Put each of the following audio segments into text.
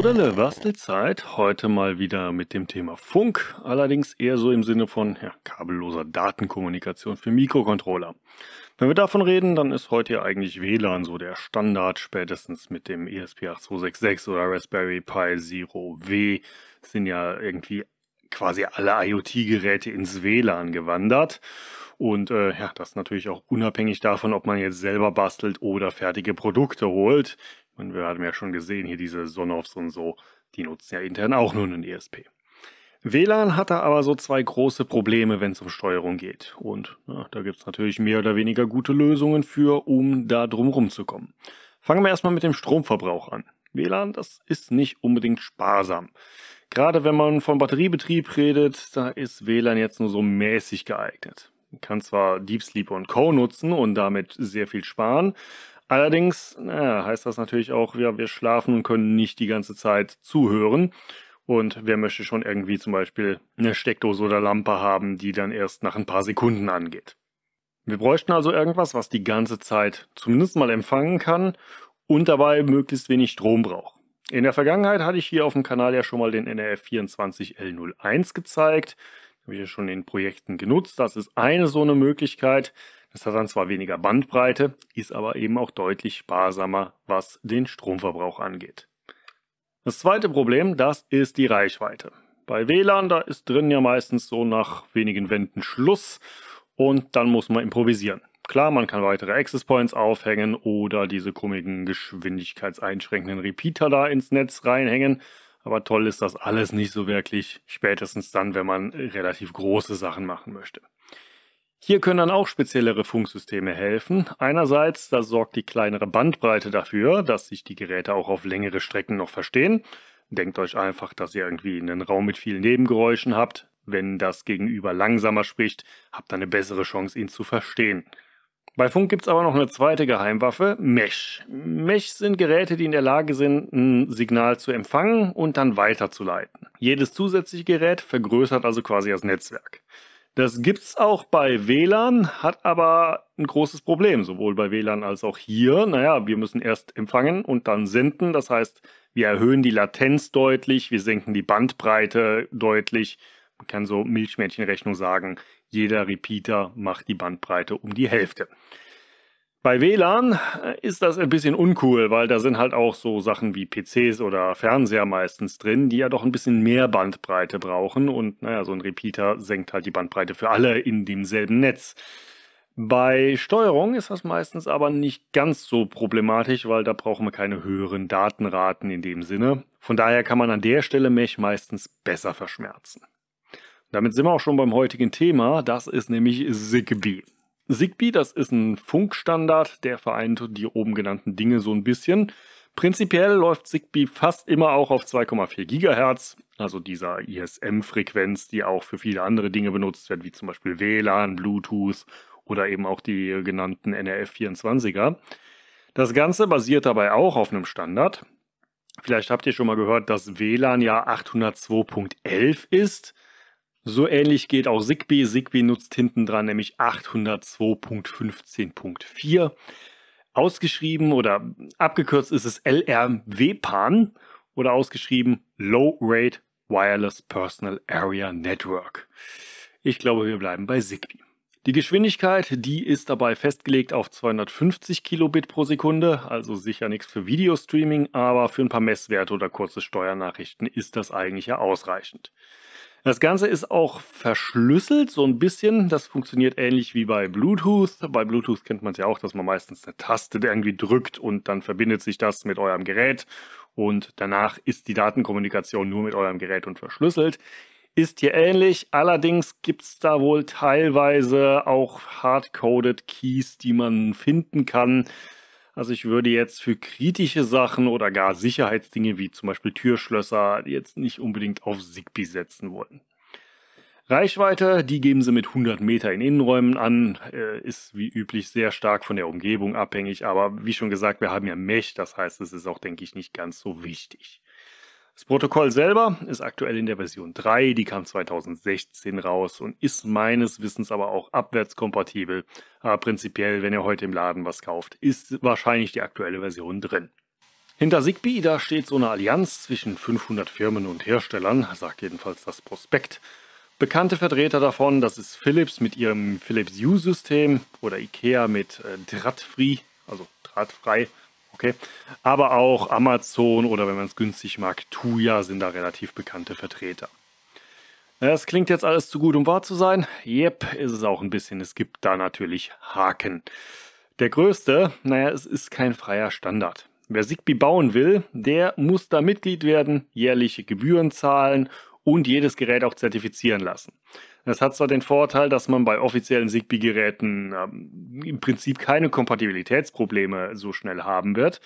Oder dann war's Heute mal wieder mit dem Thema Funk, allerdings eher so im Sinne von ja, kabelloser Datenkommunikation für Mikrocontroller. Wenn wir davon reden, dann ist heute ja eigentlich WLAN so der Standard, spätestens mit dem ESP8266 oder Raspberry Pi Zero W sind ja irgendwie quasi alle IoT-Geräte ins WLAN gewandert. Und äh, ja, das natürlich auch unabhängig davon, ob man jetzt selber bastelt oder fertige Produkte holt. Und wir haben ja schon gesehen, hier diese Sonoffs und so, die nutzen ja intern auch nur einen ESP. WLAN hat da aber so zwei große Probleme, wenn es um Steuerung geht. Und na, da gibt es natürlich mehr oder weniger gute Lösungen für, um da drumherum zu kommen. Fangen wir erstmal mit dem Stromverbrauch an. WLAN, das ist nicht unbedingt sparsam. Gerade wenn man von Batteriebetrieb redet, da ist WLAN jetzt nur so mäßig geeignet. Man kann zwar Deep Sleep und Co. nutzen und damit sehr viel sparen, Allerdings naja, heißt das natürlich auch, ja, wir schlafen und können nicht die ganze Zeit zuhören. Und wer möchte schon irgendwie zum Beispiel eine Steckdose oder Lampe haben, die dann erst nach ein paar Sekunden angeht? Wir bräuchten also irgendwas, was die ganze Zeit zumindest mal empfangen kann und dabei möglichst wenig Strom braucht. In der Vergangenheit hatte ich hier auf dem Kanal ja schon mal den NRF24L01 gezeigt. habe ich ja schon in Projekten genutzt. Das ist eine so eine Möglichkeit. Das hat dann zwar weniger Bandbreite, ist aber eben auch deutlich sparsamer, was den Stromverbrauch angeht. Das zweite Problem, das ist die Reichweite. Bei WLAN, da ist drin ja meistens so nach wenigen Wänden Schluss und dann muss man improvisieren. Klar, man kann weitere Access Points aufhängen oder diese krummigen geschwindigkeitseinschränkenden Repeater da ins Netz reinhängen, aber toll ist das alles nicht so wirklich, spätestens dann, wenn man relativ große Sachen machen möchte. Hier können dann auch speziellere Funksysteme helfen. Einerseits, da sorgt die kleinere Bandbreite dafür, dass sich die Geräte auch auf längere Strecken noch verstehen. Denkt euch einfach, dass ihr irgendwie einen Raum mit vielen Nebengeräuschen habt. Wenn das Gegenüber langsamer spricht, habt ihr eine bessere Chance, ihn zu verstehen. Bei Funk gibt es aber noch eine zweite Geheimwaffe, Mesh. Mesh sind Geräte, die in der Lage sind, ein Signal zu empfangen und dann weiterzuleiten. Jedes zusätzliche Gerät vergrößert also quasi das Netzwerk. Das gibt's auch bei WLAN, hat aber ein großes Problem, sowohl bei WLAN als auch hier. Naja, wir müssen erst empfangen und dann senden. Das heißt, wir erhöhen die Latenz deutlich, wir senken die Bandbreite deutlich. Man kann so Milchmädchenrechnung sagen, jeder Repeater macht die Bandbreite um die Hälfte. Bei WLAN äh, ist das ein bisschen uncool, weil da sind halt auch so Sachen wie PCs oder Fernseher meistens drin, die ja doch ein bisschen mehr Bandbreite brauchen. Und naja, so ein Repeater senkt halt die Bandbreite für alle in demselben Netz. Bei Steuerung ist das meistens aber nicht ganz so problematisch, weil da brauchen wir keine höheren Datenraten in dem Sinne. Von daher kann man an der Stelle Mech meistens besser verschmerzen. Damit sind wir auch schon beim heutigen Thema, das ist nämlich Zigbee. Zigbee, das ist ein Funkstandard, der vereint die oben genannten Dinge so ein bisschen. Prinzipiell läuft Zigbee fast immer auch auf 2,4 GHz, also dieser ISM-Frequenz, die auch für viele andere Dinge benutzt wird, wie zum Beispiel WLAN, Bluetooth oder eben auch die genannten NRF24er. Das Ganze basiert dabei auch auf einem Standard. Vielleicht habt ihr schon mal gehört, dass WLAN ja 802.11 ist. So ähnlich geht auch Zigbee. Zigbee nutzt hinten dran nämlich 802.15.4. Ausgeschrieben oder abgekürzt ist es LRWPAN oder ausgeschrieben Low Rate Wireless Personal Area Network. Ich glaube, wir bleiben bei Zigbee. Die Geschwindigkeit, die ist dabei festgelegt auf 250 Kilobit pro Sekunde, also sicher nichts für Videostreaming, aber für ein paar Messwerte oder kurze Steuernachrichten ist das eigentlich ja ausreichend. Das Ganze ist auch verschlüsselt so ein bisschen. Das funktioniert ähnlich wie bei Bluetooth. Bei Bluetooth kennt man es ja auch, dass man meistens eine Taste irgendwie drückt und dann verbindet sich das mit eurem Gerät. Und danach ist die Datenkommunikation nur mit eurem Gerät und verschlüsselt. Ist hier ähnlich, allerdings gibt es da wohl teilweise auch hardcoded Keys, die man finden kann. Also ich würde jetzt für kritische Sachen oder gar Sicherheitsdinge wie zum Beispiel Türschlösser jetzt nicht unbedingt auf Zigbee setzen wollen. Reichweite, die geben sie mit 100 Meter in Innenräumen an, äh, ist wie üblich sehr stark von der Umgebung abhängig, aber wie schon gesagt, wir haben ja Mech, das heißt, es ist auch, denke ich, nicht ganz so wichtig. Das Protokoll selber ist aktuell in der Version 3, die kam 2016 raus und ist meines Wissens aber auch abwärtskompatibel. Aber prinzipiell, wenn ihr heute im Laden was kauft, ist wahrscheinlich die aktuelle Version drin. Hinter Zigbee, da steht so eine Allianz zwischen 500 Firmen und Herstellern, sagt jedenfalls das Prospekt. Bekannte Vertreter davon, das ist Philips mit ihrem Philips U-System oder Ikea mit äh, Drahtfree, also drahtfrei Okay. Aber auch Amazon oder wenn man es günstig mag, Tuya sind da relativ bekannte Vertreter. Das klingt jetzt alles zu gut, um wahr zu sein. Yep, ist es auch ein bisschen. Es gibt da natürlich Haken. Der größte, naja, es ist kein freier Standard. Wer Zigbee bauen will, der muss da Mitglied werden, jährliche Gebühren zahlen und jedes Gerät auch zertifizieren lassen. Das hat zwar den Vorteil, dass man bei offiziellen Zigbee-Geräten ähm, im Prinzip keine Kompatibilitätsprobleme so schnell haben wird,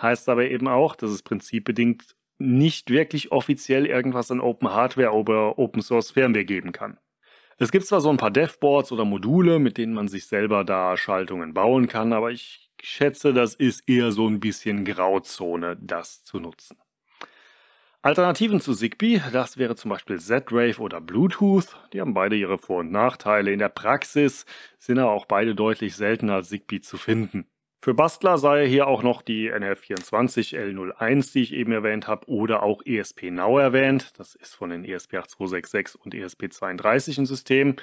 heißt aber eben auch, dass es prinzipbedingt nicht wirklich offiziell irgendwas an Open Hardware oder Open Source Firmware geben kann. Es gibt zwar so ein paar Devboards oder Module, mit denen man sich selber da Schaltungen bauen kann, aber ich schätze, das ist eher so ein bisschen Grauzone, das zu nutzen. Alternativen zu Zigbee, das wäre zum Beispiel Z-Wave oder Bluetooth. Die haben beide ihre Vor- und Nachteile. In der Praxis sind aber auch beide deutlich seltener als Zigbee zu finden. Für Bastler sei hier auch noch die NR24 L01, die ich eben erwähnt habe, oder auch ESP Now erwähnt. Das ist von den ESP8266 und ESP32 ein System.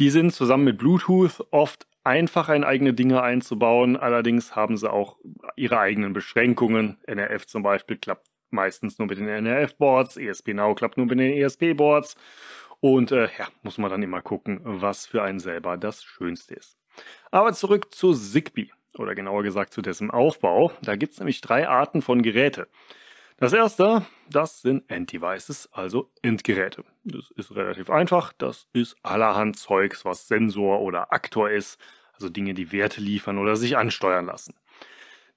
Die sind zusammen mit Bluetooth oft einfacher in eigene Dinge einzubauen. Allerdings haben sie auch ihre eigenen Beschränkungen. NRF zum Beispiel klappt meistens nur mit den NRF-Boards, ESP Now klappt nur mit den ESP-Boards. Und äh, ja, muss man dann immer gucken, was für einen selber das Schönste ist. Aber zurück zu Zigbee, oder genauer gesagt zu dessen Aufbau. Da gibt es nämlich drei Arten von Geräte. Das erste, das sind End-Devices, also Endgeräte. Das ist relativ einfach. Das ist allerhand Zeugs, was Sensor oder Aktor ist, also Dinge, die Werte liefern oder sich ansteuern lassen.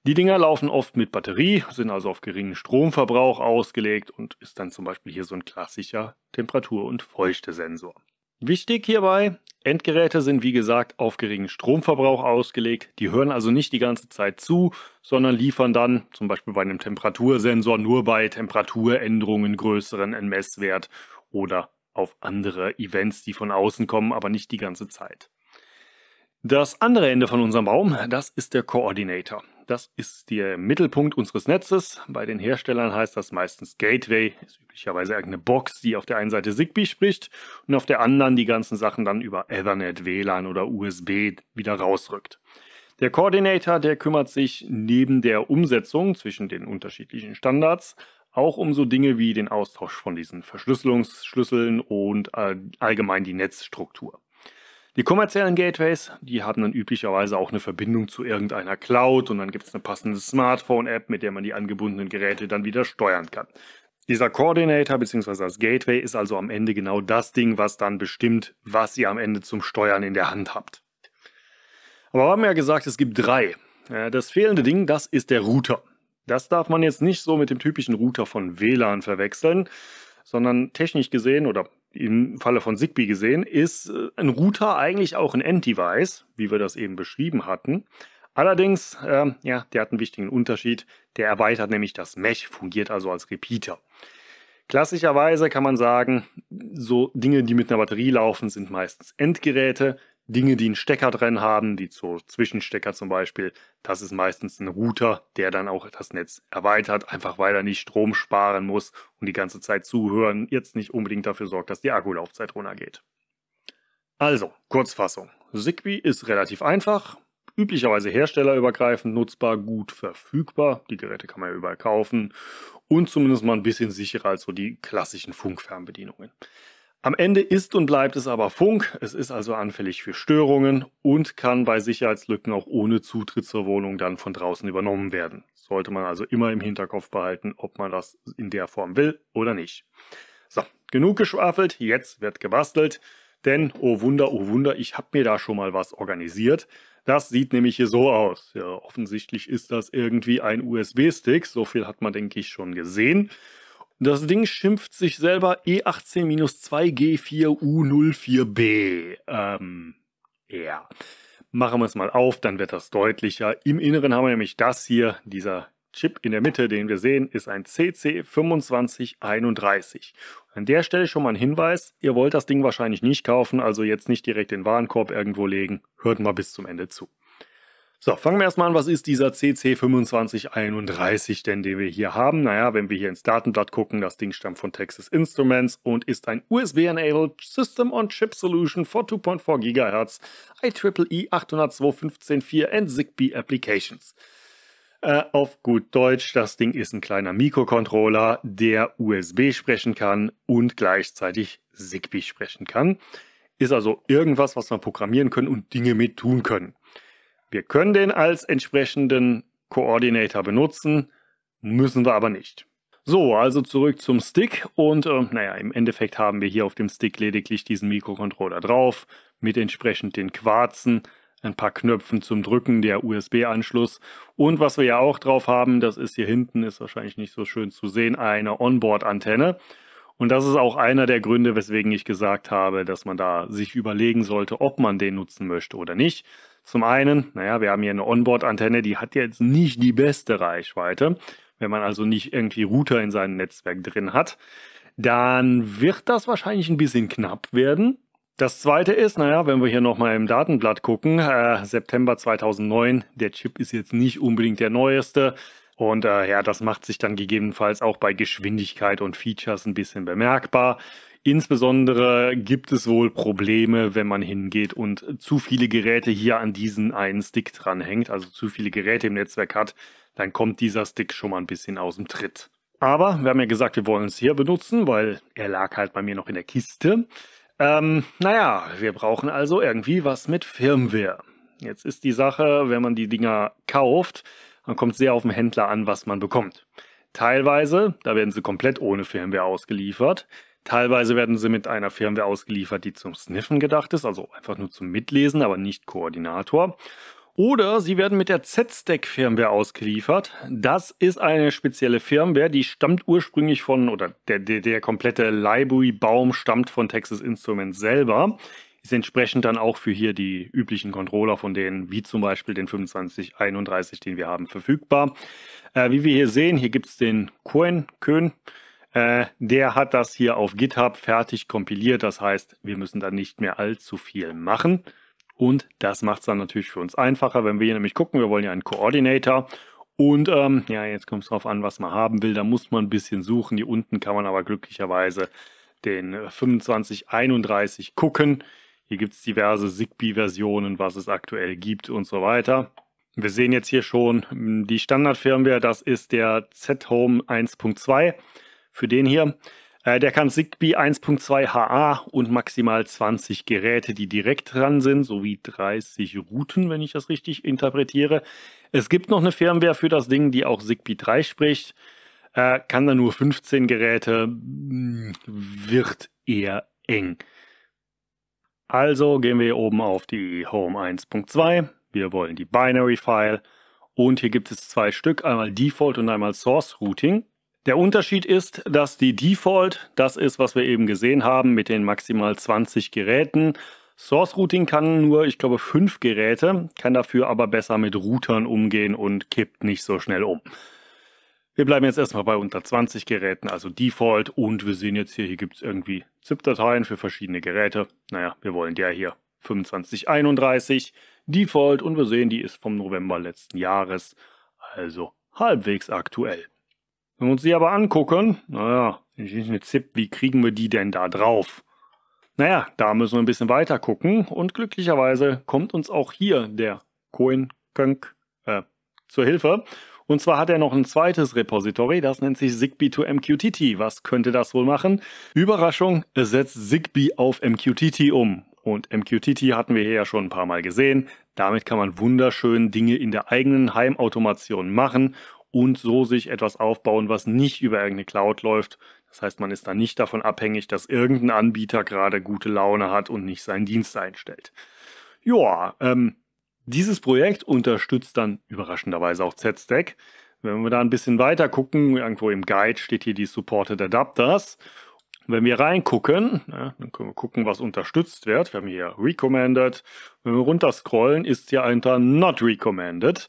Die Dinger laufen oft mit Batterie, sind also auf geringen Stromverbrauch ausgelegt und ist dann zum Beispiel hier so ein klassischer Temperatur- und Feuchtesensor. Wichtig hierbei, Endgeräte sind wie gesagt auf geringen Stromverbrauch ausgelegt. Die hören also nicht die ganze Zeit zu, sondern liefern dann zum Beispiel bei einem Temperatursensor nur bei Temperaturänderungen größeren Messwert oder auf andere Events, die von außen kommen, aber nicht die ganze Zeit. Das andere Ende von unserem Baum, das ist der Koordinator. Das ist der Mittelpunkt unseres Netzes. Bei den Herstellern heißt das meistens Gateway, ist üblicherweise eine Box, die auf der einen Seite Zigbee spricht und auf der anderen die ganzen Sachen dann über Ethernet, WLAN oder USB wieder rausrückt. Der Koordinator, der kümmert sich neben der Umsetzung zwischen den unterschiedlichen Standards auch um so Dinge wie den Austausch von diesen Verschlüsselungsschlüsseln und allgemein die Netzstruktur. Die kommerziellen Gateways, die haben dann üblicherweise auch eine Verbindung zu irgendeiner Cloud und dann gibt es eine passende Smartphone-App, mit der man die angebundenen Geräte dann wieder steuern kann. Dieser Coordinator bzw. das Gateway ist also am Ende genau das Ding, was dann bestimmt, was ihr am Ende zum Steuern in der Hand habt. Aber wir haben ja gesagt, es gibt drei. Das fehlende Ding, das ist der Router. Das darf man jetzt nicht so mit dem typischen Router von WLAN verwechseln, sondern technisch gesehen oder im Falle von Zigbee gesehen, ist äh, ein Router eigentlich auch ein End-Device, wie wir das eben beschrieben hatten. Allerdings, äh, ja, der hat einen wichtigen Unterschied. Der erweitert nämlich das Mesh, fungiert also als Repeater. Klassischerweise kann man sagen, so Dinge, die mit einer Batterie laufen, sind meistens Endgeräte. Dinge, die einen Stecker drin haben, die so Zwischenstecker zum Beispiel, das ist meistens ein Router, der dann auch das Netz erweitert, einfach weil er nicht Strom sparen muss und die ganze Zeit zuhören jetzt nicht unbedingt dafür sorgt, dass die Akkulaufzeit runtergeht. Also, Kurzfassung. Zigbee ist relativ einfach, üblicherweise herstellerübergreifend nutzbar, gut verfügbar. Die Geräte kann man ja überall kaufen und zumindest mal ein bisschen sicherer als so die klassischen Funkfernbedienungen. Am Ende ist und bleibt es aber Funk, es ist also anfällig für Störungen und kann bei Sicherheitslücken auch ohne Zutritt zur Wohnung dann von draußen übernommen werden. Sollte man also immer im Hinterkopf behalten, ob man das in der Form will oder nicht. So, genug geschwafelt, jetzt wird gebastelt, denn oh Wunder, oh Wunder, ich habe mir da schon mal was organisiert. Das sieht nämlich hier so aus. Ja, offensichtlich ist das irgendwie ein USB-Stick, so viel hat man denke ich schon gesehen. Das Ding schimpft sich selber E18-2G4U04B. Ähm, ja. Machen wir es mal auf, dann wird das deutlicher. Im Inneren haben wir nämlich das hier, dieser Chip in der Mitte, den wir sehen, ist ein CC2531. An der Stelle schon mal ein Hinweis, ihr wollt das Ding wahrscheinlich nicht kaufen, also jetzt nicht direkt den Warenkorb irgendwo legen. Hört mal bis zum Ende zu. So, fangen wir erstmal an, was ist dieser CC2531 denn, den wir hier haben? Naja, wenn wir hier ins Datenblatt gucken, das Ding stammt von Texas Instruments und ist ein USB-enabled System-on-Chip-Solution for 2.4 GHz IEEE 802.15.4 and ZigBee Applications. Äh, auf gut Deutsch, das Ding ist ein kleiner Mikrocontroller, der USB sprechen kann und gleichzeitig ZigBee sprechen kann. Ist also irgendwas, was man programmieren können und Dinge mit tun können. Wir können den als entsprechenden Koordinator benutzen, müssen wir aber nicht. So, also zurück zum Stick und äh, naja, im Endeffekt haben wir hier auf dem Stick lediglich diesen Mikrocontroller drauf mit entsprechend den Quarzen, ein paar Knöpfen zum Drücken, der USB-Anschluss und was wir ja auch drauf haben, das ist hier hinten, ist wahrscheinlich nicht so schön zu sehen, eine Onboard-Antenne. Und das ist auch einer der Gründe, weswegen ich gesagt habe, dass man da sich überlegen sollte, ob man den nutzen möchte oder nicht. Zum einen, naja, wir haben hier eine Onboard-Antenne, die hat jetzt nicht die beste Reichweite. Wenn man also nicht irgendwie Router in seinem Netzwerk drin hat, dann wird das wahrscheinlich ein bisschen knapp werden. Das zweite ist, naja, wenn wir hier nochmal im Datenblatt gucken, äh, September 2009, der Chip ist jetzt nicht unbedingt der neueste. Und äh, ja, das macht sich dann gegebenenfalls auch bei Geschwindigkeit und Features ein bisschen bemerkbar. Insbesondere gibt es wohl Probleme, wenn man hingeht und zu viele Geräte hier an diesen einen Stick dranhängt, also zu viele Geräte im Netzwerk hat, dann kommt dieser Stick schon mal ein bisschen aus dem Tritt. Aber wir haben ja gesagt, wir wollen es hier benutzen, weil er lag halt bei mir noch in der Kiste. Ähm, naja, wir brauchen also irgendwie was mit Firmware. Jetzt ist die Sache, wenn man die Dinger kauft, dann kommt sehr auf den Händler an, was man bekommt. Teilweise, da werden sie komplett ohne Firmware ausgeliefert. Teilweise werden sie mit einer Firmware ausgeliefert, die zum Sniffen gedacht ist, also einfach nur zum Mitlesen, aber nicht Koordinator. Oder sie werden mit der Z-Stack-Firmware ausgeliefert. Das ist eine spezielle Firmware, die stammt ursprünglich von, oder der, der, der komplette Library-Baum stammt von Texas Instruments selber. Ist entsprechend dann auch für hier die üblichen Controller von denen, wie zum Beispiel den 2531, den wir haben, verfügbar. Äh, wie wir hier sehen, hier gibt es den Coin, Kön, äh, der hat das hier auf GitHub fertig kompiliert. Das heißt, wir müssen da nicht mehr allzu viel machen. Und das macht es dann natürlich für uns einfacher, wenn wir hier nämlich gucken, wir wollen ja einen Coordinator. Und ähm, ja, jetzt kommt es darauf an, was man haben will. Da muss man ein bisschen suchen. Hier unten kann man aber glücklicherweise den 2531 äh, gucken. Hier gibt es diverse ZigBee-Versionen, was es aktuell gibt und so weiter. Wir sehen jetzt hier schon hm, die Standard-Firmware, das ist der Z-Home 1.2 für den hier. Äh, der kann Zigbee 1.2 HA und maximal 20 Geräte, die direkt dran sind, sowie 30 Routen, wenn ich das richtig interpretiere. Es gibt noch eine Firmware für das Ding, die auch Zigbee 3 spricht. Äh, kann dann nur 15 Geräte, mm, wird eher eng. Also gehen wir hier oben auf die Home 1.2. Wir wollen die Binary File. Und hier gibt es zwei Stück, einmal Default und einmal Source Routing. Der Unterschied ist, dass die Default, das ist, was wir eben gesehen haben mit den maximal 20 Geräten. Source Routing kann nur, ich glaube, fünf Geräte, kann dafür aber besser mit Routern umgehen und kippt nicht so schnell um. Wir bleiben jetzt erstmal bei unter 20 Geräten, also Default. Und wir sehen jetzt hier, hier gibt es irgendwie ZIP-Dateien für verschiedene Geräte. Naja, wir wollen der hier 2531 Default und wir sehen, die ist vom November letzten Jahres, also halbwegs aktuell. Wenn wir uns die aber angucken, naja, eine ZIP, wie kriegen wir die denn da drauf? Naja, da müssen wir ein bisschen weiter gucken und glücklicherweise kommt uns auch hier der Coin Könk äh, zur Hilfe. Und zwar hat er noch ein zweites Repository, das nennt sich Zigbee to MQTT. Was könnte das wohl machen? Überraschung, es setzt Zigbee auf MQTT um. Und MQTT hatten wir hier ja schon ein paar Mal gesehen. Damit kann man wunderschön Dinge in der eigenen Heimautomation machen und so sich etwas aufbauen, was nicht über irgendeine Cloud läuft. Das heißt, man ist da nicht davon abhängig, dass irgendein Anbieter gerade gute Laune hat und nicht seinen Dienst einstellt. Ja, ähm, dieses Projekt unterstützt dann überraschenderweise auch ZStack. Wenn wir da ein bisschen weiter gucken, irgendwo im Guide steht hier die Supported Adapters. Wenn wir reingucken, na, ne, dann können wir gucken, was unterstützt wird. Wir haben hier Recommended. Wenn wir runterscrollen, ist hier ein Not Recommended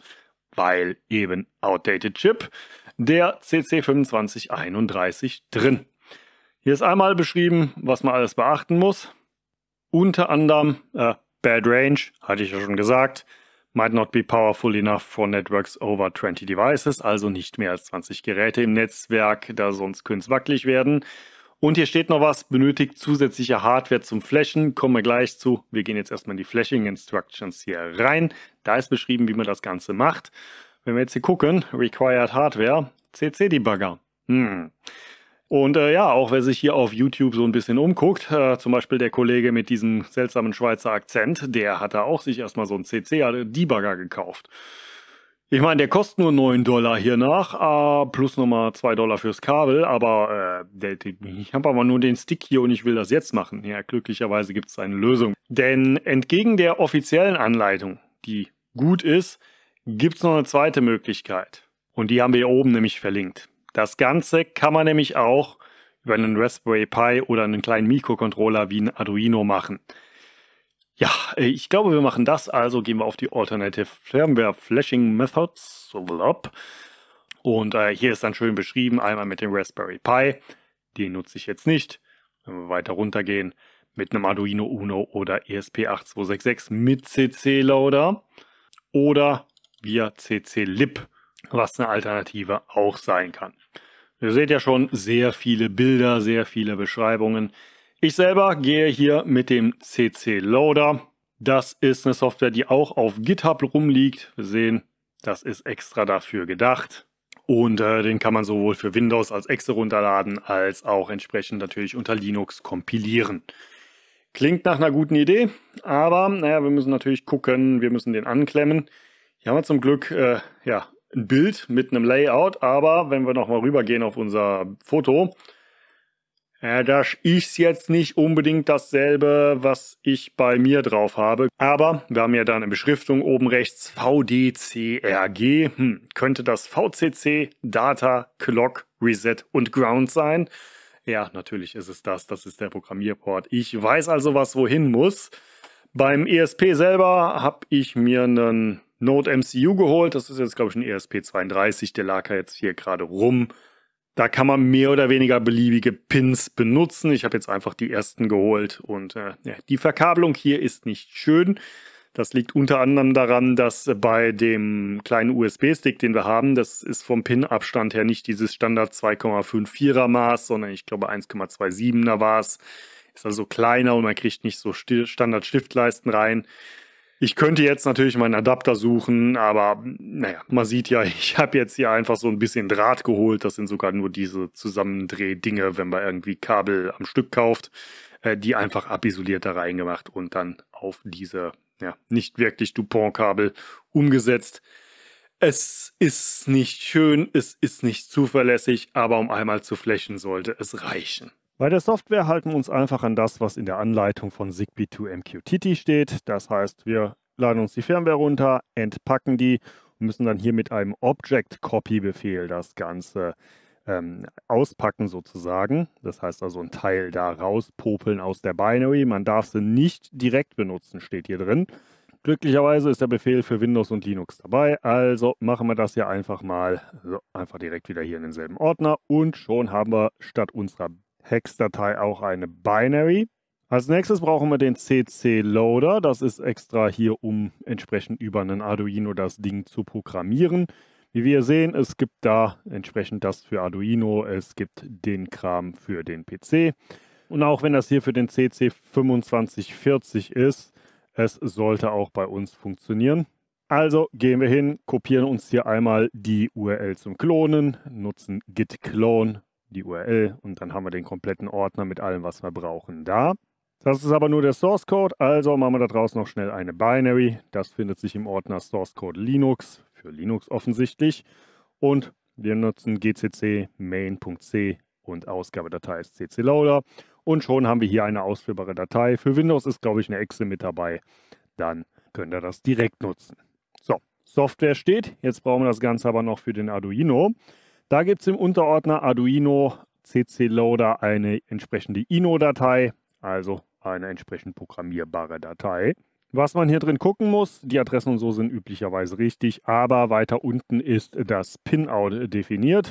weil eben outdated Chip, der CC2531 drin. Hier ist einmal beschrieben, was man alles beachten muss. Unter anderem äh, Bad Range, hatte ich ja schon gesagt, might not be powerful enough for networks over 20 devices, also nicht mehr als 20 Geräte im Netzwerk, da sonst könnte es wackelig werden. Und hier steht noch was, benötigt zusätzliche Hardware zum Flashen. Kommen wir gleich zu. Wir gehen jetzt erstmal in die Flashing Instructions hier rein. Da ist beschrieben, wie man das Ganze macht. Wenn wir jetzt hier gucken, Required Hardware, CC-Debugger. Hm. Und äh, ja, auch wer sich hier auf YouTube so ein bisschen umguckt, äh, zum Beispiel der Kollege mit diesem seltsamen Schweizer Akzent, der hat da auch sich erstmal so einen CC-Debugger gekauft. Ich meine, der kostet nur 9 Dollar hier nach, äh, plus nochmal 2 Dollar fürs Kabel, aber äh, der, ich habe aber nur den Stick hier und ich will das jetzt machen. Ja, glücklicherweise gibt es eine Lösung. Denn entgegen der offiziellen Anleitung, die gut ist, gibt es noch eine zweite Möglichkeit. Und die haben wir hier oben nämlich verlinkt. Das Ganze kann man nämlich auch über einen Raspberry Pi oder einen kleinen Mikrocontroller wie ein Arduino machen. Ja, äh, ich glaube, wir machen das. Also gehen wir auf die Alternative Firmware Flashing Methods. Und äh, hier ist dann schön beschrieben, einmal mit dem Raspberry Pi. Den nutze ich jetzt nicht. Wenn wir weiter runtergehen, mit einem Arduino Uno oder ESP8266 mit CC-Loader. Oder via CC-Lib, was eine Alternative auch sein kann. Ihr seht ja schon sehr viele Bilder, sehr viele Beschreibungen. Ich selber gehe hier mit dem CC Loader. Das ist eine Software, die auch auf GitHub rumliegt. Wir sehen, das ist extra dafür gedacht. Und äh, den kann man sowohl für Windows als Exe runterladen, als auch entsprechend natürlich unter Linux kompilieren. Klingt nach einer guten Idee, aber naja, wir müssen natürlich gucken, wir müssen den anklemmen. Hier haben wir zum Glück äh, ja, ein Bild mit einem Layout, aber wenn wir nochmal rübergehen auf unser Foto, ja, äh, das ist jetzt nicht unbedingt dasselbe, was ich bei mir drauf habe. Aber wir haben ja dann eine Beschriftung oben rechts VDCRG. Hm, könnte das VCC, Data, Clock, Reset und Ground sein? Ja, natürlich ist es das. Das ist der Programmierport. Ich weiß also, was wohin muss. Beim ESP selber habe ich mir einen Node MCU geholt. Das ist jetzt, glaube ich, ein ESP32. Der lag ja jetzt hier gerade rum. Da kann man mehr oder weniger beliebige Pins benutzen. Ich habe jetzt einfach die ersten geholt und äh, ja, die Verkabelung hier ist nicht schön. Das liegt unter anderem daran, dass bei dem kleinen USB-Stick, den wir haben, das ist vom Pin-Abstand her nicht dieses Standard 2,54er Maß, sondern ich glaube 1,27er war es. Ist also kleiner und man kriegt nicht so Standard-Stiftleisten rein. Ich könnte jetzt natürlich meinen Adapter suchen, aber naja, man sieht ja, ich habe jetzt hier einfach so ein bisschen Draht geholt. Das sind sogar nur diese Zusammendrehdinge, wenn man irgendwie Kabel am Stück kauft, äh, die einfach abisoliert da reingemacht und dann auf diese ja, nicht wirklich Dupont-Kabel umgesetzt. Es ist nicht schön, es ist nicht zuverlässig, aber um einmal zu flächen sollte es reichen. Bei der Software halten wir uns einfach an das, was in der Anleitung von Zigbee 2 MQTT steht. Das heißt, wir laden uns die Firmware runter, entpacken die und müssen dann hier mit einem Object-Copy-Befehl das Ganze ähm, auspacken sozusagen. Das heißt also ein Teil da rauspopeln aus der Binary. Man darf sie nicht direkt benutzen, steht hier drin. Glücklicherweise ist der Befehl für Windows und Linux dabei, also machen wir das hier einfach mal so, einfach direkt wieder hier in denselben Ordner und schon haben wir statt unserer Hex-Datei auch eine Binary. Als nächstes brauchen wir den CC-Loader. Das ist extra hier, um entsprechend über einen Arduino das Ding zu programmieren. Wie wir sehen, es gibt da entsprechend das für Arduino, es gibt den Kram für den PC. Und auch wenn das hier für den CC2540 ist, es sollte auch bei uns funktionieren. Also gehen wir hin, kopieren uns hier einmal die URL zum Klonen, nutzen git clone die URL und dann haben wir den kompletten Ordner mit allem, was wir brauchen, da. Das ist aber nur der Source Code, also machen wir da draußen noch schnell eine Binary. Das findet sich im Ordner Source Code Linux, für Linux offensichtlich. Und wir nutzen gcc main.c und Ausgabedatei ist ccloader. Und schon haben wir hier eine ausführbare Datei. Für Windows ist, glaube ich, eine Excel mit dabei. Dann könnt ihr das direkt nutzen. So, Software steht. Jetzt brauchen wir das Ganze aber noch für den Arduino. Da gibt es im Unterordner Arduino CC Loader eine entsprechende INO-Datei, also eine entsprechend programmierbare Datei. Was man hier drin gucken muss, die Adressen und so sind üblicherweise richtig, aber weiter unten ist das Pinout definiert.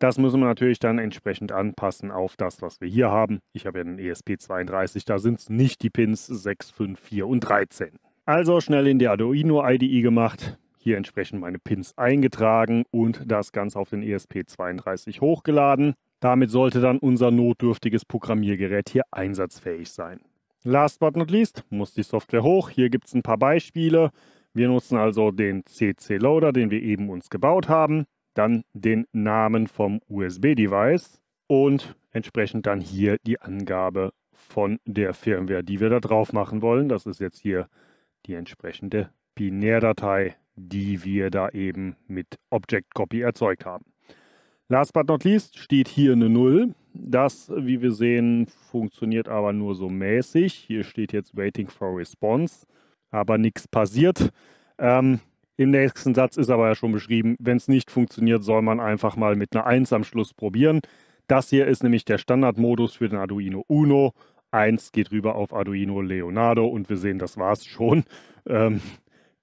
Das müssen wir natürlich dann entsprechend anpassen auf das, was wir hier haben. Ich habe ja einen ESP32, da sind es nicht die Pins 6, 5, 4 und 13. Also schnell in die Arduino IDE gemacht, hier entsprechend meine Pins eingetragen und das Ganze auf den ESP32 hochgeladen. Damit sollte dann unser notdürftiges Programmiergerät hier einsatzfähig sein. Last but not least muss die Software hoch. Hier gibt es ein paar Beispiele. Wir nutzen also den CC-Loader, den wir eben uns gebaut haben, dann den Namen vom USB-Device und entsprechend dann hier die Angabe von der Firmware, die wir da drauf machen wollen. Das ist jetzt hier die entsprechende Binärdatei die wir da eben mit Object Copy erzeugt haben. Last but not least steht hier eine 0. Das, wie wir sehen, funktioniert aber nur so mäßig. Hier steht jetzt Waiting for Response, aber nichts passiert. Ähm, Im nächsten Satz ist aber ja schon beschrieben, wenn es nicht funktioniert, soll man einfach mal mit einer 1 am Schluss probieren. Das hier ist nämlich der Standardmodus für den Arduino Uno. 1 geht rüber auf Arduino Leonardo und wir sehen, das war es schon. Ähm,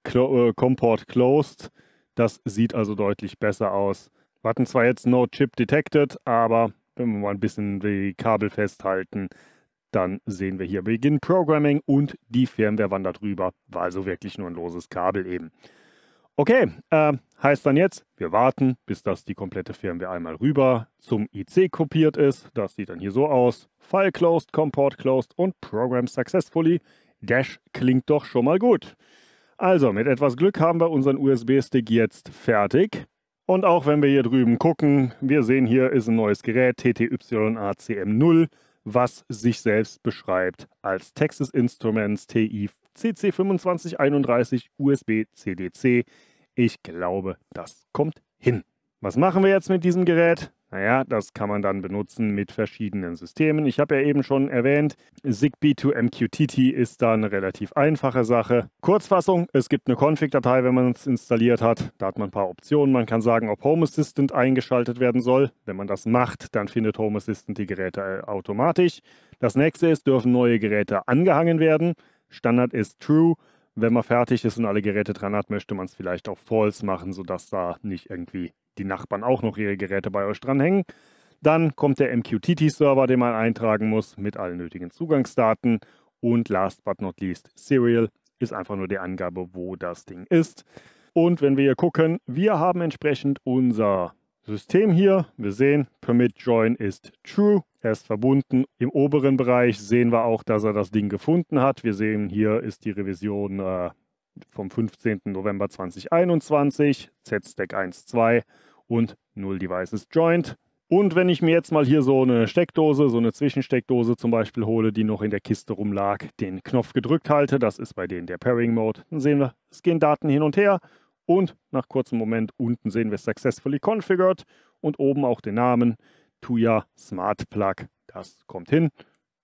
Clo äh, Comport Closed. Das sieht also deutlich besser aus. Wir hatten zwar jetzt No Chip Detected, aber wenn wir mal ein bisschen die Kabel festhalten, dann sehen wir hier Begin Programming und die Firmware wandert rüber. War also wirklich nur ein loses Kabel eben. Okay, äh, heißt dann jetzt, wir warten, bis das die komplette Firmware einmal rüber zum IC kopiert ist. Das sieht dann hier so aus. File closed, Comport closed und Program successfully. Dash klingt doch schon mal gut. Also, mit etwas Glück haben wir unseren USB-Stick jetzt fertig. Und auch wenn wir hier drüben gucken, wir sehen hier ist ein neues Gerät, TTYACM0, was sich selbst beschreibt als Texas Instruments TI CC2531 USB CDC. Ich glaube, das kommt hin. Was machen wir jetzt mit diesem Gerät? Naja, das kann man dann benutzen mit verschiedenen Systemen. Ich habe ja eben schon erwähnt, ZigBee to MQTT ist da eine relativ einfache Sache. Kurzfassung, es gibt eine Config-Datei, wenn man es installiert hat. Da hat man ein paar Optionen. Man kann sagen, ob Home Assistant eingeschaltet werden soll. Wenn man das macht, dann findet Home Assistant die Geräte äh, automatisch. Das nächste ist, dürfen neue Geräte angehangen werden. Standard ist True. Wenn man fertig ist und alle Geräte dran hat, möchte man es vielleicht auf False machen, sodass da nicht irgendwie die Nachbarn auch noch ihre Geräte bei euch dranhängen. Dann kommt der MQTT-Server, den man eintragen muss, mit allen nötigen Zugangsdaten. Und last but not least, Serial ist einfach nur die Angabe, wo das Ding ist. Und wenn wir hier gucken, wir haben entsprechend unser System hier. Wir sehen, Permit Join ist True. Er ist verbunden. Im oberen Bereich sehen wir auch, dass er das Ding gefunden hat. Wir sehen, hier ist die Revision äh, vom 15. November 2021, Z-Stack 1.2 und 0 Devices Joined. Und wenn ich mir jetzt mal hier so eine Steckdose, so eine Zwischensteckdose zum Beispiel hole, die noch in der Kiste rumlag, den Knopf gedrückt halte, das ist bei denen der Pairing Mode, dann sehen wir, es gehen Daten hin und her und nach kurzem Moment unten sehen wir Successfully Configured und oben auch den Namen Tuya Smart Plug. Das kommt hin.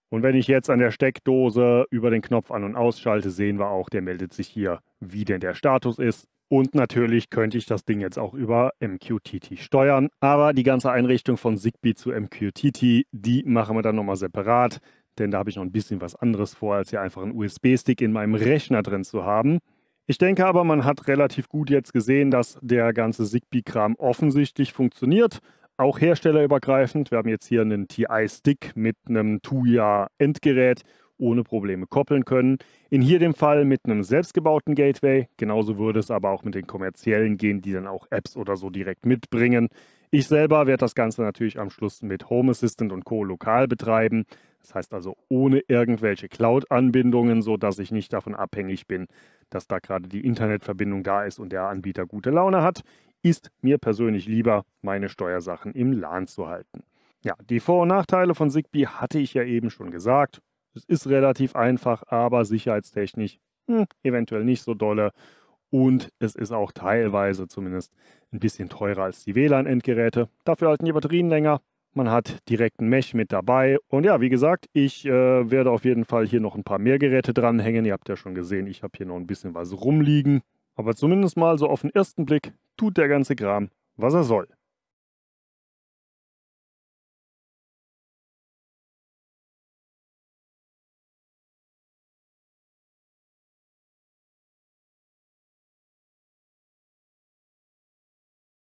Und wenn ich jetzt an der Steckdose über den Knopf an- und ausschalte, sehen wir auch, der meldet sich hier, wie denn der Status ist. Und natürlich könnte ich das Ding jetzt auch über MQTT steuern. Aber die ganze Einrichtung von Zigbee zu MQTT, die machen wir dann nochmal separat. Denn da habe ich noch ein bisschen was anderes vor, als hier einfach einen USB-Stick in meinem Rechner drin zu haben. Ich denke aber, man hat relativ gut jetzt gesehen, dass der ganze Zigbee-Kram offensichtlich funktioniert. Auch herstellerübergreifend. Wir haben jetzt hier einen TI-Stick mit einem Tuya-Endgerät ohne Probleme koppeln können. In hier dem Fall mit einem selbstgebauten Gateway. Genauso würde es aber auch mit den kommerziellen gehen, die dann auch Apps oder so direkt mitbringen. Ich selber werde das Ganze natürlich am Schluss mit Home Assistant und Co. lokal betreiben. Das heißt also ohne irgendwelche Cloud-Anbindungen, sodass ich nicht davon abhängig bin, dass da gerade die Internetverbindung da ist und der Anbieter gute Laune hat, ist mir persönlich lieber, meine Steuersachen im LAN zu halten. Ja, die Vor- und Nachteile von Zigbee hatte ich ja eben schon gesagt. Es ist relativ einfach, aber sicherheitstechnisch hm, eventuell nicht so dolle. Und es ist auch teilweise zumindest ein bisschen teurer als die WLAN-Endgeräte. Dafür halten die Batterien länger, man hat direkt ein Mech mit dabei. Und ja, wie gesagt, ich äh, werde auf jeden Fall hier noch ein paar mehr Geräte dranhängen. Ihr habt ja schon gesehen, ich habe hier noch ein bisschen was rumliegen. Aber zumindest mal so auf den ersten Blick tut der ganze Kram, was er soll.